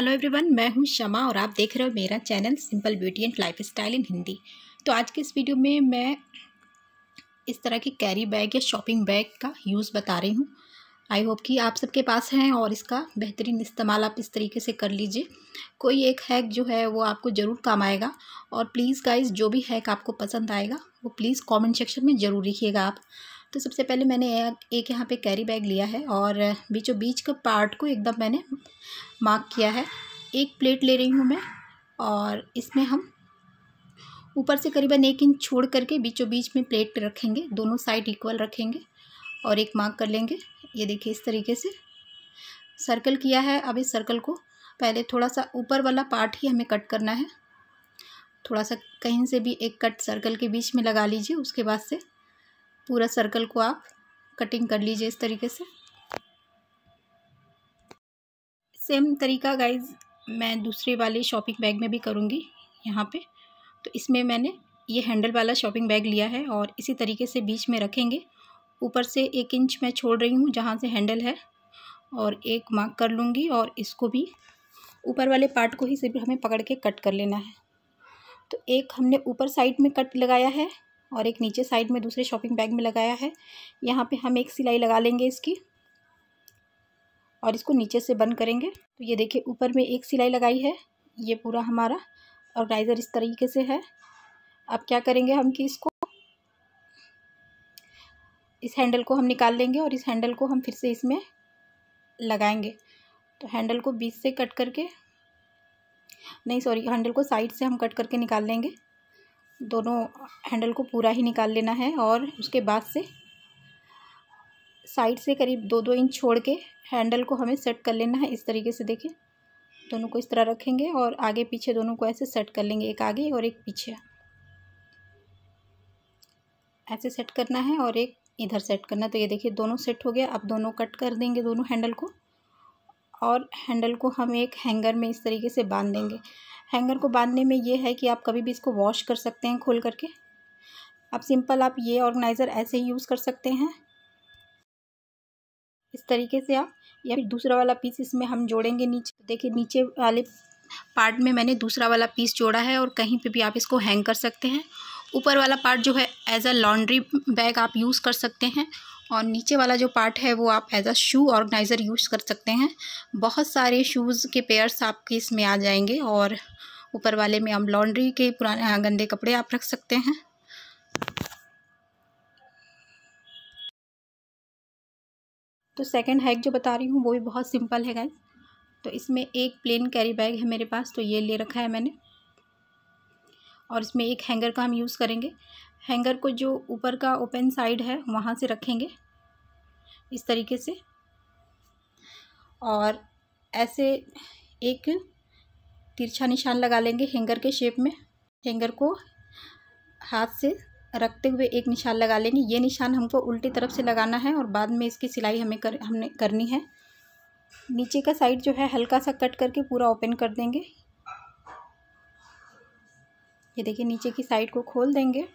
hello everyone मैं हूं शमा और आप देख रहे हो मेरा channel simple beauty and life style in Hindi तो आज के इस वीडियो में मैं इस तरह के कैरी बैग या शॉपिंग बैग का यूज़ बता रही हूं आई होप कि आप सबके पास हैं और इसका बेहतरीन इस्तेमाल आप इस तरीके से कर लीजिए कोई एक हैक जो है वो आपको ज़रूर काम आएगा और प्लीज़ गाइज जो भी हैक आपको पसंद आएगा वो प्लीज़ कॉमेंट सेक्शन में ज़रूर लिखिएगा आप तो सबसे पहले मैंने एक यहाँ पे कैरी बैग लिया है और बीचों बीच का पार्ट को एकदम मैंने मार्क किया है एक प्लेट ले रही हूँ मैं और इसमें हम ऊपर से करीबन एक इंच छोड़ करके बीचों बीच में प्लेट रखेंगे दोनों साइड इक्वल रखेंगे और एक मार्क कर लेंगे ये देखिए इस तरीके से सर्कल किया है अब इस सर्कल को पहले थोड़ा सा ऊपर वाला पार्ट ही हमें कट करना है थोड़ा सा कहीं से भी एक कट सर्कल के बीच में लगा लीजिए उसके बाद से पूरा सर्कल को आप कटिंग कर लीजिए इस तरीके से सेम तरीका गाइज मैं दूसरे वाले शॉपिंग बैग में भी करूँगी यहाँ पे तो इसमें मैंने ये हैंडल वाला शॉपिंग बैग लिया है और इसी तरीके से बीच में रखेंगे ऊपर से एक इंच मैं छोड़ रही हूँ जहाँ से हैंडल है और एक मार्क कर लूँगी और इसको भी ऊपर वाले पार्ट को ही सिर्फ हमें पकड़ के कट कर लेना है तो एक हमने ऊपर साइड में कट लगाया है और एक नीचे साइड में दूसरे शॉपिंग बैग में लगाया है यहाँ पे हम एक सिलाई लगा लेंगे इसकी और इसको नीचे से बंद करेंगे तो ये देखिए ऊपर में एक सिलाई लगाई है ये पूरा हमारा ऑर्गेनाइज़र इस तरीके से है अब क्या करेंगे हम कि इसको इस हैंडल को हम निकाल लेंगे और इस हैंडल को हम फिर से इसमें लगाएंगे तो हैंडल को बीच से कट करके नहीं सॉरी हैंडल को साइड से हम कट करके निकाल लेंगे दोनों हैंडल को पूरा ही निकाल लेना है और उसके बाद से साइड से करीब दो दो इंच छोड़ के हैंडल को हमें सेट कर लेना है इस तरीके से देखें दोनों को इस तरह रखेंगे और आगे पीछे दोनों को ऐसे सेट कर लेंगे एक आगे और एक पीछे ऐसे सेट करना है और एक इधर सेट करना तो ये देखिए दोनों सेट हो गया अब दोनों कट कर देंगे दोनों हैंडल को और हैंडल को हम एक हैंगर में इस तरीके से बांध देंगे हैंगर को बांधने में ये है कि आप कभी भी इसको वॉश कर सकते हैं खोल करके अब सिंपल आप ये ऑर्गेनाइज़र ऐसे ही यूज़ कर सकते हैं इस तरीके से आप या फिर दूसरा वाला पीस इसमें हम जोड़ेंगे नीचे देखिए नीचे वाले पार्ट में मैंने दूसरा वाला पीस जोड़ा है और कहीं पे भी आप इसको हैंग कर सकते हैं ऊपर वाला पार्ट जो है एज अ लॉन्ड्री बैग आप यूज़ कर सकते हैं और नीचे वाला जो पार्ट है वो आप as a shoe organiser use कर सकते हैं बहुत सारे शूज़ के पेयर्स आपके इसमें आ जाएंगे और ऊपर वाले में हम लॉन्ड्री के पुराने गंदे कपड़े आप रख सकते हैं तो सेकंड हैक जो बता रही हूँ वो भी बहुत सिंपल है गाइज तो इसमें एक प्लेन कैरी बैग है मेरे पास तो ये ले रखा है मैंने और इसमें एक हैंगर का हम यूज़ करेंगे हैंगर को जो ऊपर का ओपन साइड है वहाँ से रखेंगे इस तरीके से और ऐसे एक तिरछा निशान लगा लेंगे हैंगर के शेप में हैंगर को हाथ से रखते हुए एक निशान लगा लेंगे ये निशान हमको उल्टी तरफ से लगाना है और बाद में इसकी सिलाई हमें कर हमने करनी है नीचे का साइड जो है हल्का सा कट करके पूरा ओपन कर देंगे ये देखिए नीचे की साइड को खोल देंगे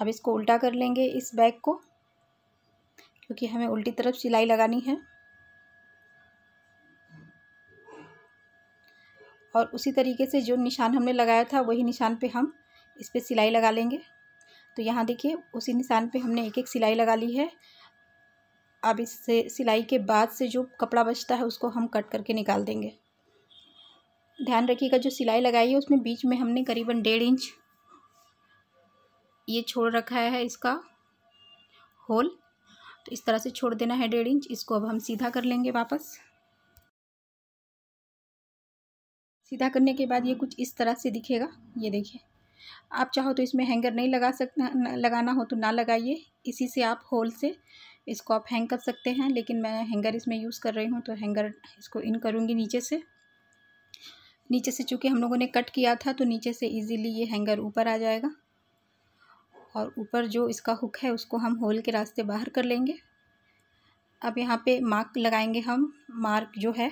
अब इसको उल्टा कर लेंगे इस बैग को क्योंकि हमें उल्टी तरफ सिलाई लगानी है और उसी तरीके से जो निशान हमने लगाया था वही निशान पे हम इस पर सिलाई लगा लेंगे तो यहाँ देखिए उसी निशान पे हमने एक एक सिलाई लगा ली है अब इससे सिलाई के बाद से जो कपड़ा बचता है उसको हम कट करके निकाल देंगे ध्यान रखिएगा जो सिलाई लगाई है उसमें बीच में हमने करीबन डेढ़ इंच ये छोड़ रखा है इसका होल तो इस तरह से छोड़ देना है डेढ़ इंच इसको अब हम सीधा कर लेंगे वापस सीधा करने के बाद ये कुछ इस तरह से दिखेगा ये देखिए आप चाहो तो इसमें हैंगर नहीं लगा सकना लगाना हो तो ना लगाइए इसी से आप होल से इसको आप हैंग कर सकते हैं लेकिन मैं हैंगर इसमें यूज़ कर रही हूँ तो हैंगर इसको इन करूँगी नीचे से नीचे से चूँकि हम लोगों ने कट किया था तो नीचे से इजीली ये हैंगर ऊपर आ जाएगा और ऊपर जो इसका हुक है उसको हम होल के रास्ते बाहर कर लेंगे अब यहाँ पे मार्क लगाएंगे हम मार्क जो है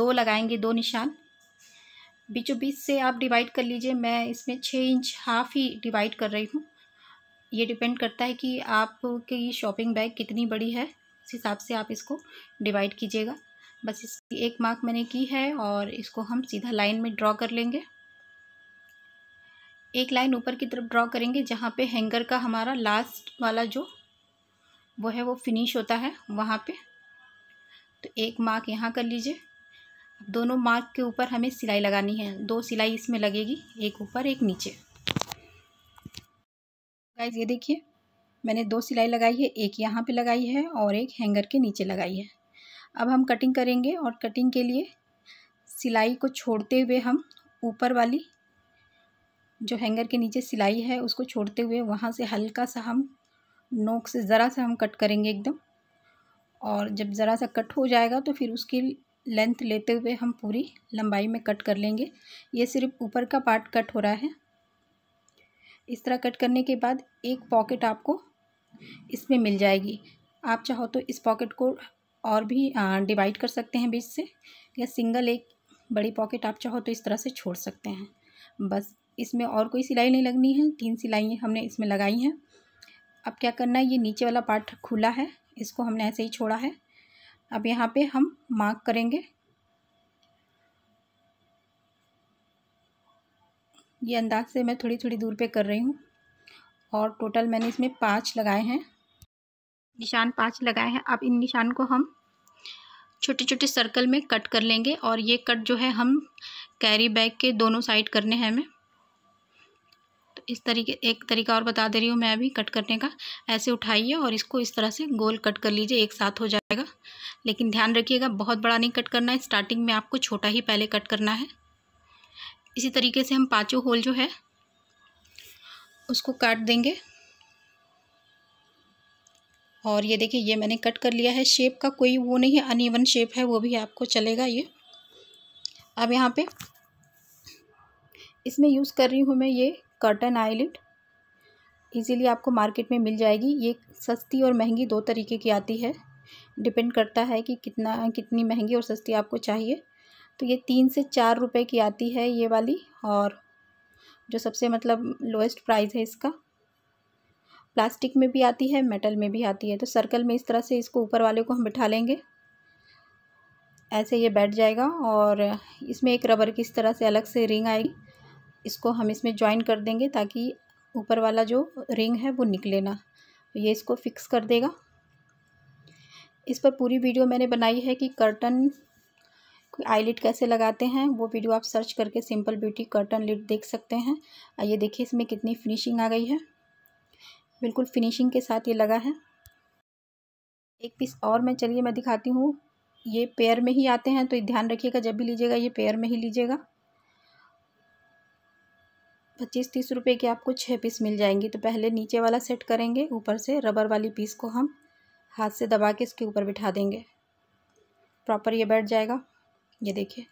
दो लगाएंगे दो निशान बीचों बीच से आप डिवाइड कर लीजिए मैं इसमें छः इंच हाफ ही डिवाइड कर रही हूँ ये डिपेंड करता है कि आपकी शॉपिंग बैग कितनी बड़ी है उस हिसाब से आप इसको डिवाइड कीजिएगा बस इसकी एक मार्क मैंने की है और इसको हम सीधा लाइन में ड्रॉ कर लेंगे एक लाइन ऊपर की तरफ ड्रॉ करेंगे जहाँ पे हैंगर का हमारा लास्ट वाला जो वो है वो फिनिश होता है वहाँ पे तो एक मार्क यहाँ कर लीजिए दोनों मार्क के ऊपर हमें सिलाई लगानी है दो सिलाई इसमें लगेगी एक ऊपर एक नीचे गाइज ये देखिए मैंने दो सिलाई लगाई है एक यहाँ पे लगाई है और एक हैंगर के नीचे लगाई है अब हम कटिंग करेंगे और कटिंग के लिए सिलाई को छोड़ते हुए हम ऊपर वाली जो हैंगर के नीचे सिलाई है उसको छोड़ते हुए वहाँ से हल्का सा हम नोक से ज़रा सा हम कट करेंगे एकदम और जब ज़रा सा कट हो जाएगा तो फिर उसकी लेंथ लेते हुए हम पूरी लंबाई में कट कर लेंगे ये सिर्फ ऊपर का पार्ट कट हो रहा है इस तरह कट करने के बाद एक पॉकेट आपको इसमें मिल जाएगी आप चाहो तो इस पॉकेट को और भी डिवाइड कर सकते हैं बीच से या सिंगल एक बड़ी पॉकेट आप चाहो तो इस तरह से छोड़ सकते हैं बस इसमें और कोई सिलाई नहीं लगनी है तीन सिलाई हमने इसमें लगाई हैं अब क्या करना है ये नीचे वाला पार्ट खुला है इसको हमने ऐसे ही छोड़ा है अब यहाँ पे हम मार्क करेंगे ये अंदाज से मैं थोड़ी थोड़ी दूर पे कर रही हूँ और टोटल मैंने इसमें पाँच लगाए हैं निशान पाँच लगाए हैं अब इन निशान को हम छोटे छोटे सर्कल में कट कर लेंगे और ये कट जो है हम कैरी बैग के दोनों साइड करने हैं हमें तो इस तरीके एक तरीका और बता दे रही हूँ मैं अभी कट करने का ऐसे उठाइए और इसको इस तरह से गोल कट कर लीजिए एक साथ हो जाएगा लेकिन ध्यान रखिएगा बहुत बड़ा नहीं कट करना है स्टार्टिंग में आपको छोटा ही पहले कट करना है इसी तरीके से हम पाँचों होल जो है उसको काट देंगे और ये देखिए ये मैंने कट कर लिया है शेप का कोई वो नहीं है अनइवन शेप है वो भी आपको चलेगा ये अब यहाँ पे इसमें यूज़ कर रही हूँ मैं ये कर्टन आईलिट इजीली आपको मार्केट में मिल जाएगी ये सस्ती और महंगी दो तरीके की आती है डिपेंड करता है कि कितना कितनी महंगी और सस्ती आपको चाहिए तो ये तीन से चार रुपए की आती है ये वाली और जो सबसे मतलब लोएस्ट प्राइस है इसका प्लास्टिक में भी आती है मेटल में भी आती है तो सर्कल में इस तरह से इसको ऊपर वाले को हम बिठा लेंगे ऐसे ये बैठ जाएगा और इसमें एक रबर की इस तरह से अलग से रिंग आएगी इसको हम इसमें ज्वाइन कर देंगे ताकि ऊपर वाला जो रिंग है वो निकले ना ये इसको फिक्स कर देगा इस पर पूरी वीडियो मैंने बनाई है कि कर्टन आईलिट कैसे लगाते हैं वो वीडियो आप सर्च करके सिंपल ब्यूटी कर्टन लिट देख सकते हैं ये देखिए इसमें कितनी फिनिशिंग आ गई है बिल्कुल फिनिशिंग के साथ ये लगा है एक पीस और मैं चलिए मैं दिखाती हूँ ये पेयर में ही आते हैं तो ध्यान रखिएगा जब भी लीजिएगा ये पेयर में ही लीजिएगा पच्चीस तीस रुपये के आपको छः पीस मिल जाएंगी तो पहले नीचे वाला सेट करेंगे ऊपर से रबर वाली पीस को हम हाथ से दबा के इसके ऊपर बिठा देंगे प्रॉपर ये बैठ जाएगा ये देखिए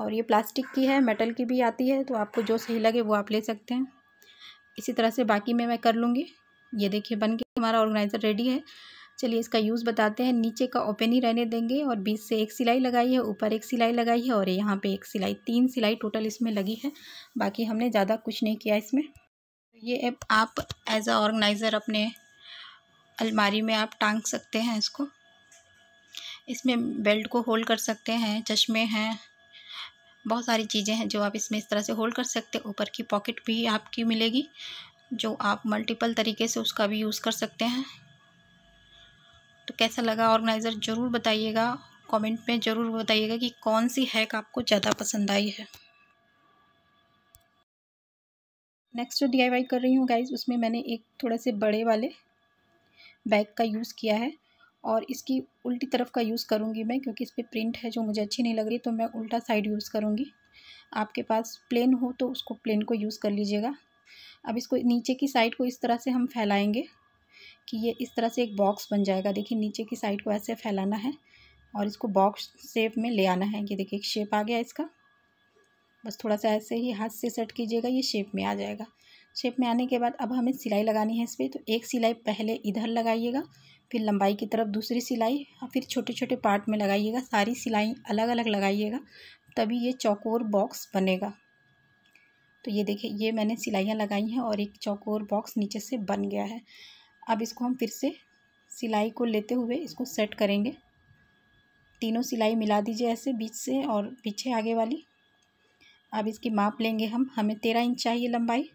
और ये प्लास्टिक की है मेटल की भी आती है तो आपको जो सही लगे वो आप ले सकते हैं इसी तरह से बाकी में मैं कर लूँगी ये देखिए बन के हमारा ऑर्गेनाइज़र रेडी है चलिए इसका यूज़ बताते हैं नीचे का ओपन ही रहने देंगे और बीच से एक सिलाई लगाई है ऊपर एक सिलाई लगाई है और यहाँ पे एक सिलाई तीन सिलाई टोटल इसमें लगी है बाकी हमने ज़्यादा कुछ नहीं किया इसमें ये ऐप आप एज आ ऑर्गेनाइज़र अपने अलमारी में आप टांग सकते हैं इसको इसमें बेल्ट को होल्ड कर सकते हैं चश्मे हैं बहुत सारी चीज़ें हैं जो आप इसमें इस तरह से होल्ड कर सकते हैं ऊपर की पॉकेट भी आपकी मिलेगी जो आप मल्टीपल तरीके से उसका भी यूज़ कर सकते हैं तो कैसा लगा ऑर्गेनाइज़र ज़रूर बताइएगा कमेंट में ज़रूर बताइएगा कि कौन सी हैक आपको ज़्यादा पसंद आई है नेक्स्ट जो डी कर रही हूँ गाइज उसमें मैंने एक थोड़े से बड़े वाले बैग का यूज़ किया है और इसकी उल्टी तरफ का यूज़ करूँगी मैं क्योंकि इस पर प्रिंट है जो मुझे अच्छी नहीं लग रही तो मैं उल्टा साइड यूज़ करूँगी आपके पास प्लेन हो तो उसको प्लेन को यूज़ कर लीजिएगा अब इसको नीचे की साइड को इस तरह से हम फैलाएंगे कि ये इस तरह से एक बॉक्स बन जाएगा देखिए नीचे की साइड को ऐसे फैलाना है और इसको बॉक्स शेप में ले आना है ये देखिए एक शेप आ गया इसका बस थोड़ा सा ऐसे ही हाथ से सेट कीजिएगा ये शेप में आ जाएगा शेप में आने के बाद अब हमें सिलाई लगानी है इस पर तो एक सिलाई पहले इधर लगाइएगा फिर लंबाई की तरफ दूसरी सिलाई और फिर छोटे छोटे पार्ट में लगाइएगा सारी सिलाई अलग अलग लगाइएगा तभी ये चौकोर बॉक्स बनेगा तो ये देखिए ये मैंने सिलाइयाँ लगाई हैं और एक चौकोर बॉक्स नीचे से बन गया है अब इसको हम फिर से सिलाई को लेते हुए इसको सेट करेंगे तीनों सिलाई मिला दीजिए ऐसे बीच से और पीछे आगे वाली अब इसकी माप लेंगे हम हमें तेरह इंच चाहिए लंबाई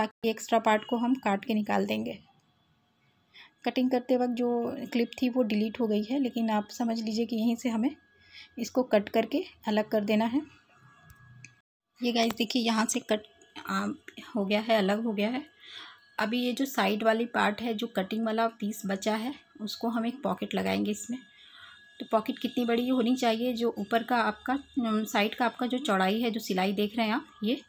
बाकी एक्स्ट्रा पार्ट को हम काट के निकाल देंगे कटिंग करते वक्त जो क्लिप थी वो डिलीट हो गई है लेकिन आप समझ लीजिए कि यहीं से हमें इसको कट करके अलग कर देना है ये गाइस देखिए यहाँ से कट आ, हो गया है अलग हो गया है अभी ये जो साइड वाली पार्ट है जो कटिंग वाला पीस बचा है उसको हम एक पॉकेट लगाएंगे इसमें तो पॉकेट कितनी बड़ी होनी चाहिए जो ऊपर का आपका साइड का आपका जो चौड़ाई है जो सिलाई देख रहे हैं आप ये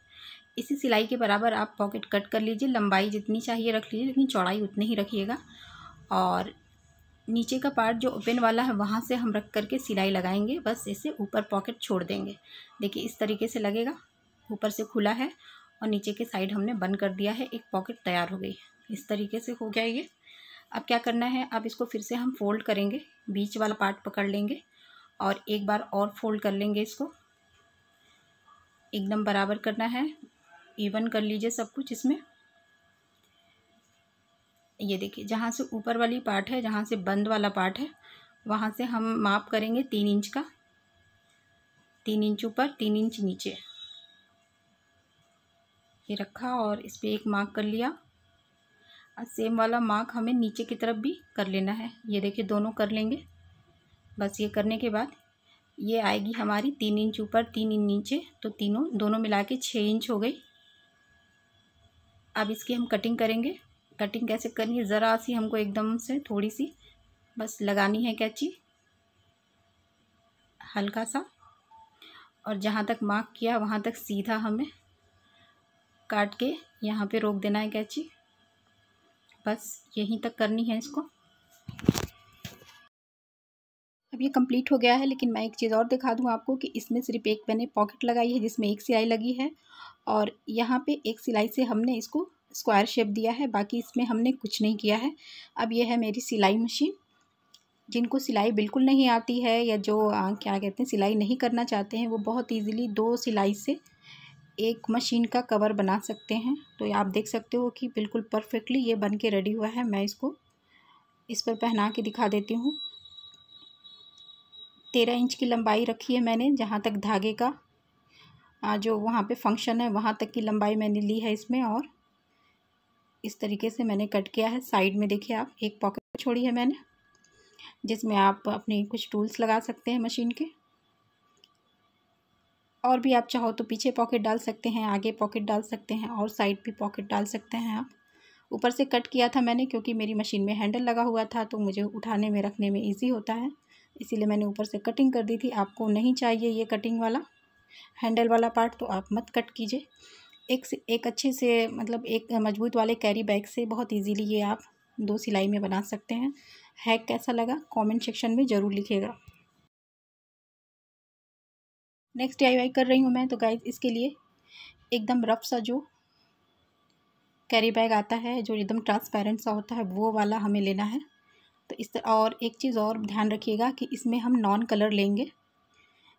इसी सिलाई के बराबर आप पॉकेट कट कर लीजिए लंबाई जितनी चाहिए रख लीजिए लेकिन चौड़ाई उतनी ही रखिएगा और नीचे का पार्ट जो ओपन वाला है वहाँ से हम रख करके सिलाई लगाएंगे बस इसे ऊपर पॉकेट छोड़ देंगे देखिए इस तरीके से लगेगा ऊपर से खुला है और नीचे के साइड हमने बंद कर दिया है एक पॉकेट तैयार हो गई इस तरीके से हो गया ये अब क्या करना है अब इसको फिर से हम फोल्ड करेंगे बीच वाला पार्ट पकड़ लेंगे और एक बार और फोल्ड कर लेंगे इसको एकदम बराबर करना है इवन कर लीजिए सब कुछ इसमें ये देखिए जहाँ से ऊपर वाली पार्ट है जहाँ से बंद वाला पार्ट है वहाँ से हम माप करेंगे तीन इंच का तीन इंच ऊपर तीन इंच नीचे ये रखा और इस पर एक मार्क कर लिया और सेम वाला मार्क हमें नीचे की तरफ भी कर लेना है ये देखिए दोनों कर लेंगे बस ये करने के बाद ये आएगी हमारी तीन इंच ऊपर तीन इंच नीचे तो तीनों दोनों मिला के छः इंच हो गई अब इसकी हम कटिंग करेंगे कटिंग कैसे करनी है ज़रा सी हमको एकदम से थोड़ी सी बस लगानी है कैची हल्का सा और जहाँ तक मार्क किया वहाँ तक सीधा हमें काट के यहाँ पे रोक देना है कैची बस यहीं तक करनी है इसको अब ये कंप्लीट हो गया है लेकिन मैं एक चीज़ और दिखा दूँ आपको कि इसमें सिर्फ एक मैंने पॉकेट लगाई है जिसमें एक सिलाई लगी है और यहाँ पे एक सिलाई से हमने इसको स्क्वायर शेप दिया है बाकी इसमें हमने कुछ नहीं किया है अब ये है मेरी सिलाई मशीन जिनको सिलाई बिल्कुल नहीं आती है या जो क्या कहते हैं सिलाई नहीं करना चाहते हैं वो बहुत ईजीली दो सिलाई से एक मशीन का कवर बना सकते हैं तो आप देख सकते हो कि बिल्कुल परफेक्टली ये बन के रेडी हुआ है मैं इसको इस पर पहना के दिखा देती हूँ तेरह इंच की लंबाई रखी है मैंने जहाँ तक धागे का जो वहाँ पे फंक्शन है वहाँ तक की लंबाई मैंने ली है इसमें और इस तरीके से मैंने कट किया है साइड में देखिए आप एक पॉकेट छोड़ी है मैंने जिसमें आप अपने कुछ टूल्स लगा सकते हैं मशीन के और भी आप चाहो तो पीछे पॉकेट डाल सकते हैं आगे पॉकेट डाल सकते हैं और साइड भी पॉकेट डाल सकते हैं आप ऊपर से कट किया था मैंने क्योंकि मेरी मशीन में हैंडल लगा हुआ था तो मुझे उठाने में रखने में ईजी होता है इसीलिए मैंने ऊपर से कटिंग कर दी थी आपको नहीं चाहिए ये कटिंग वाला हैंडल वाला पार्ट तो आप मत कट कीजिए एक से एक अच्छे से मतलब एक मजबूत वाले कैरी बैग से बहुत इजीली ये आप दो सिलाई में बना सकते हैं हैक कैसा लगा कमेंट सेक्शन में ज़रूर लिखेगा नेक्स्ट डी कर रही हूँ मैं तो गाइज इसके लिए एकदम रफ सा जो कैरी बैग आता है जो एकदम ट्रांसपेरेंट सा होता है वो वाला हमें लेना है तो इस तर, और एक चीज़ और ध्यान रखिएगा कि इसमें हम नॉन कलर लेंगे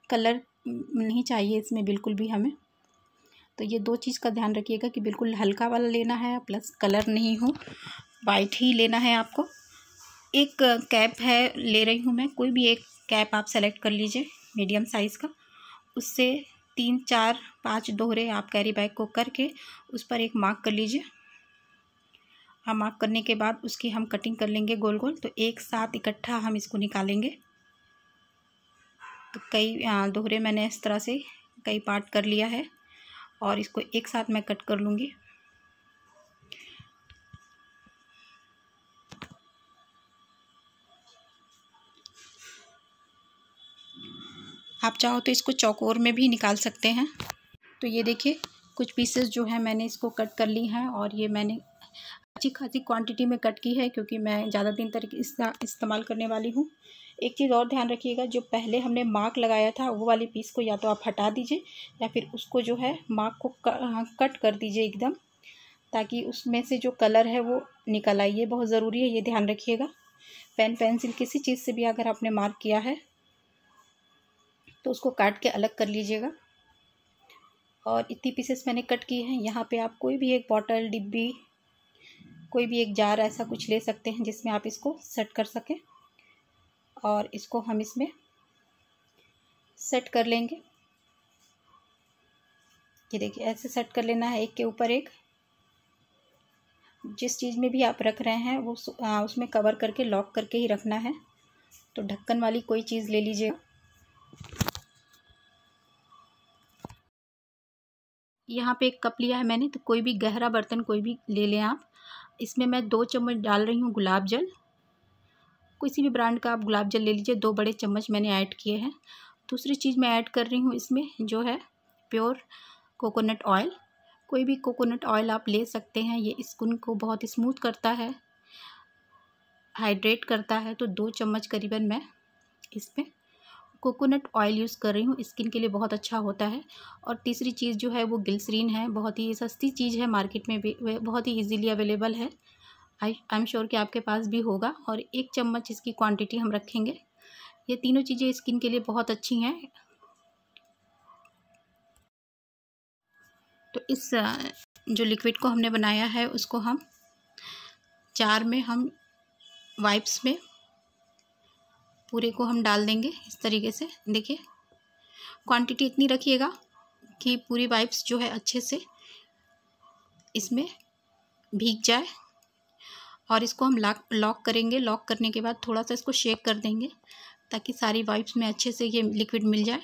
कलर नहीं चाहिए इसमें बिल्कुल भी हमें तो ये दो चीज़ का ध्यान रखिएगा कि बिल्कुल हल्का वाला लेना है प्लस कलर नहीं हो वाइट ही लेना है आपको एक कैप है ले रही हूँ मैं कोई भी एक कैप आप सेलेक्ट कर लीजिए मीडियम साइज़ का उससे तीन चार पाँच दोहरे आप कैरी बैग को करके उस पर एक मार्क कर लीजिए हाँ मार्क करने के बाद उसकी हम कटिंग कर लेंगे गोल गोल तो एक साथ इकट्ठा हम इसको निकालेंगे तो कई हाँ, दोहरे मैंने इस तरह से कई पार्ट कर लिया है और इसको एक साथ मैं कट कर लूँगी आप चाहो तो इसको चौकोर में भी निकाल सकते हैं तो ये देखिए कुछ पीसेस जो है मैंने इसको कट कर ली हैं और ये मैंने अच्छी खासी क्वांटिटी में कट की है क्योंकि मैं ज़्यादा दिन तक इसका इस्तेमाल करने वाली हूँ एक चीज़ और ध्यान रखिएगा जो पहले हमने मार्क लगाया था वो वाली पीस को या तो आप हटा दीजिए या फिर उसको जो है मार्क को कट कर दीजिए एकदम ताकि उसमें से जो कलर है वो निकल आए ये बहुत ज़रूरी है ये ध्यान रखिएगा पेन पेंसिल किसी चीज़ से भी अगर आपने मार्क किया है तो उसको काट के अलग कर लीजिएगा और इतनी पीसेस मैंने कट की हैं यहाँ पे आप कोई भी एक बॉटल डिब्बी कोई भी एक जार ऐसा कुछ ले सकते हैं जिसमें आप इसको सेट कर सकें और इसको हम इसमें सेट कर लेंगे ये देखिए ऐसे सेट कर लेना है एक के ऊपर एक जिस चीज़ में भी आप रख रहे हैं वो आ, उसमें कवर करके लॉक करके ही रखना है तो ढक्कन वाली कोई चीज़ ले लीजिए यहाँ पे एक कप लिया है मैंने तो कोई भी गहरा बर्तन कोई भी ले लें आप इसमें मैं दो चम्मच डाल रही हूँ गुलाब जल किसी भी ब्रांड का आप गुलाब जल ले लीजिए दो बड़े चम्मच मैंने ऐड किए हैं दूसरी चीज़ मैं ऐड कर रही हूँ इसमें जो है प्योर कोकोनट ऑयल कोई भी कोकोनट ऑयल आप ले सकते हैं ये स्किन को बहुत स्मूथ करता है हाइड्रेट करता है तो दो चम्मच करीबन मैं इसमें कोकोनट ऑयल यूज़ कर रही हूँ स्किन के लिए बहुत अच्छा होता है और तीसरी चीज़ जो है वो गिल्सरीन है बहुत ही सस्ती चीज़ है मार्केट में भी बहुत ही इजीली अवेलेबल है आई आई एम श्योर कि आपके पास भी होगा और एक चम्मच इसकी क्वांटिटी हम रखेंगे ये तीनों चीज़ें स्किन के लिए बहुत अच्छी हैं तो इस जो लिक्विड को हमने बनाया है उसको हम चार में हम वाइप्स में पूरे को हम डाल देंगे इस तरीके से देखिए क्वांटिटी इतनी रखिएगा कि पूरी वाइप्स जो है अच्छे से इसमें भीग जाए और इसको हम लॉक लॉक करेंगे लॉक करने के बाद थोड़ा सा इसको शेक कर देंगे ताकि सारी वाइप्स में अच्छे से ये लिक्विड मिल जाए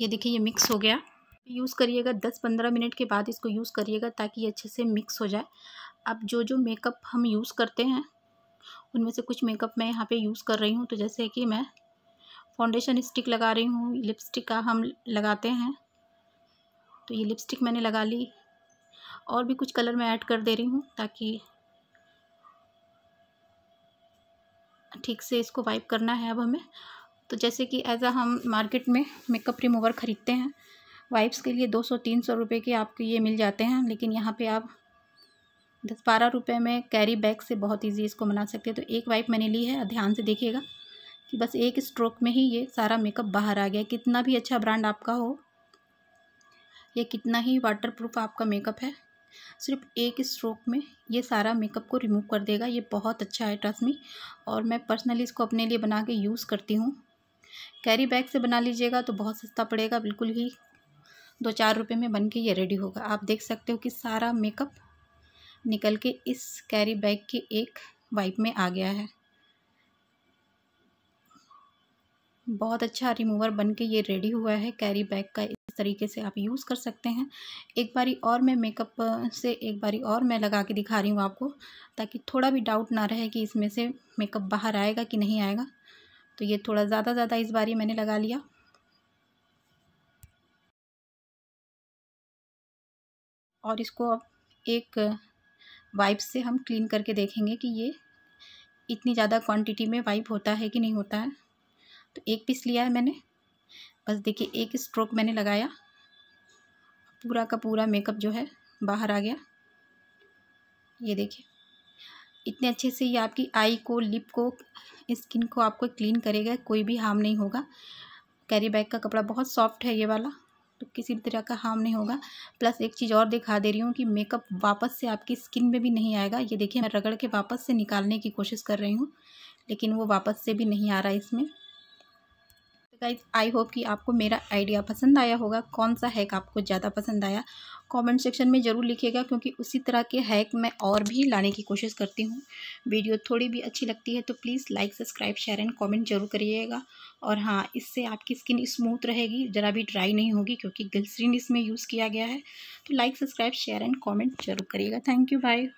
ये देखिए ये मिक्स हो गया यूज़ करिएगा दस पंद्रह मिनट के बाद इसको यूज़ करिएगा ताकि ये अच्छे से मिक्स हो जाए अब जो जो मेकअप हम यूज़ करते हैं उनमें से कुछ मेकअप मैं यहाँ पे यूज़ कर रही हूँ तो जैसे कि मैं फाउंडेशन स्टिक लगा रही हूँ लिपस्टिक का हम लगाते हैं तो ये लिपस्टिक मैंने लगा ली और भी कुछ कलर मैं ऐड कर दे रही हूँ ताकि ठीक से इसको वाइप करना है अब हमें तो जैसे कि एज हम मार्केट में मेकअप रिमूवर ख़रीदते हैं वाइप्स के लिए दो सौ तीन सौ रुपये के आपके ये मिल जाते हैं लेकिन यहाँ पे आप दस बारह रुपये में कैरी बैग से बहुत इजी इसको बना सकते हैं तो एक वाइप मैंने ली है ध्यान से देखिएगा कि बस एक स्ट्रोक में ही ये सारा मेकअप बाहर आ गया कितना भी अच्छा ब्रांड आपका हो या कितना ही वाटर प्रूफ आपका मेकअप है सिर्फ एक स्ट्रोक में ये सारा मेकअप को रिमूव कर देगा ये बहुत अच्छा है ट्रस्ट और मैं पर्सनली इसको अपने लिए बना के यूज़ करती हूँ कैरी बैग से बना लीजिएगा तो बहुत सस्ता पड़ेगा बिल्कुल ही दो चार रुपये में बन के ये रेडी होगा आप देख सकते हो कि सारा मेकअप निकल के इस कैरी बैग के एक वाइप में आ गया है बहुत अच्छा रिमूवर बन के ये रेडी हुआ है कैरी बैग का तरीके से आप यूज़ कर सकते हैं एक बारी और मैं मेकअप से एक बारी और मैं लगा के दिखा रही हूँ आपको ताकि थोड़ा भी डाउट ना रहे कि इसमें से मेकअप बाहर आएगा कि नहीं आएगा तो ये थोड़ा ज़्यादा ज़्यादा इस बारी मैंने लगा लिया और इसको अब एक वाइप से हम क्लीन करके देखेंगे कि ये इतनी ज़्यादा क्वांटिटी में वाइप होता है कि नहीं होता है तो एक पीस लिया है मैंने बस देखिए एक स्ट्रोक मैंने लगाया पूरा का पूरा मेकअप जो है बाहर आ गया ये देखिए इतने अच्छे से ये आपकी आई को लिप को स्किन को आपको क्लीन करेगा कोई भी हार्म नहीं होगा कैरी बैग का कपड़ा बहुत सॉफ्ट है ये वाला तो किसी भी तरह का हार्म नहीं होगा प्लस एक चीज़ और दिखा दे रही हूँ कि मेकअप वापस से आपकी स्किन में भी नहीं आएगा ये देखिए मैं रगड़ के वापस से निकालने की कोशिश कर रही हूँ लेकिन वो वापस से भी नहीं आ रहा है इसमें गाइज आई होप कि आपको मेरा आइडिया पसंद आया होगा कौन सा हैक आपको ज़्यादा पसंद आया कमेंट सेक्शन में ज़रूर लिखिएगा क्योंकि उसी तरह के हैक मैं और भी लाने की कोशिश करती हूँ वीडियो थोड़ी भी अच्छी लगती है तो please like subscribe share and comment जरूर करिएगा और हाँ इससे आपकी स्किन स्मूथ रहेगी ज़रा भी ड्राई नहीं होगी क्योंकि गिल्सरीन इसमें यूज़ किया गया है तो like subscribe share and comment जरूर करिएगा थैंक यू बाय